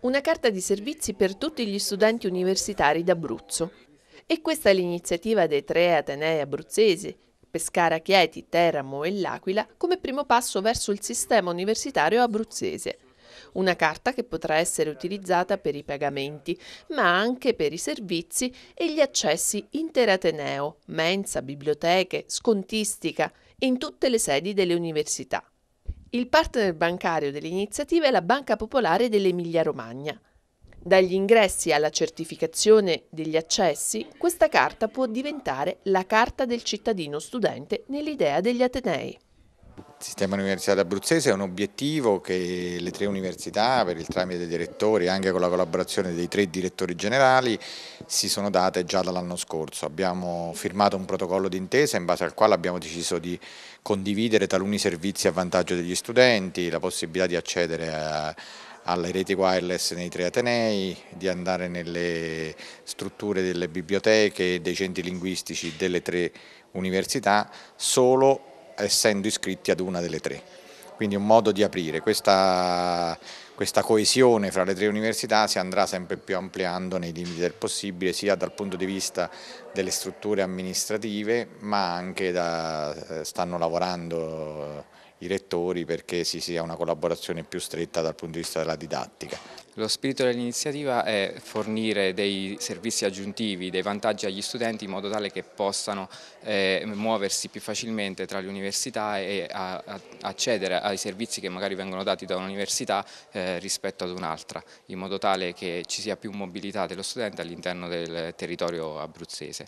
Una carta di servizi per tutti gli studenti universitari d'Abruzzo. E questa è l'iniziativa dei tre Atenei abruzzesi, Pescara, Chieti, Teramo e L'Aquila, come primo passo verso il sistema universitario abruzzese. Una carta che potrà essere utilizzata per i pagamenti, ma anche per i servizi e gli accessi interateneo, mensa, biblioteche, scontistica, in tutte le sedi delle università. Il partner bancario dell'iniziativa è la Banca Popolare dell'Emilia-Romagna. Dagli ingressi alla certificazione degli accessi, questa carta può diventare la carta del cittadino studente nell'idea degli Atenei. Il sistema universitario abruzzese è un obiettivo che le tre università, per il tramite dei direttori, anche con la collaborazione dei tre direttori generali, si sono date già dall'anno scorso. Abbiamo firmato un protocollo d'intesa in base al quale abbiamo deciso di condividere taluni servizi a vantaggio degli studenti, la possibilità di accedere a alle reti wireless nei tre Atenei, di andare nelle strutture delle biblioteche, e dei centri linguistici delle tre università, solo essendo iscritti ad una delle tre. Quindi un modo di aprire, questa, questa coesione fra le tre università si andrà sempre più ampliando nei limiti del possibile, sia dal punto di vista delle strutture amministrative, ma anche da, eh, stanno lavorando i rettori perché si sia una collaborazione più stretta dal punto di vista della didattica. Lo spirito dell'iniziativa è fornire dei servizi aggiuntivi, dei vantaggi agli studenti in modo tale che possano eh, muoversi più facilmente tra le università e a, a, accedere ai servizi che magari vengono dati da un'università eh, rispetto ad un'altra, in modo tale che ci sia più mobilità dello studente all'interno del territorio abruzzese.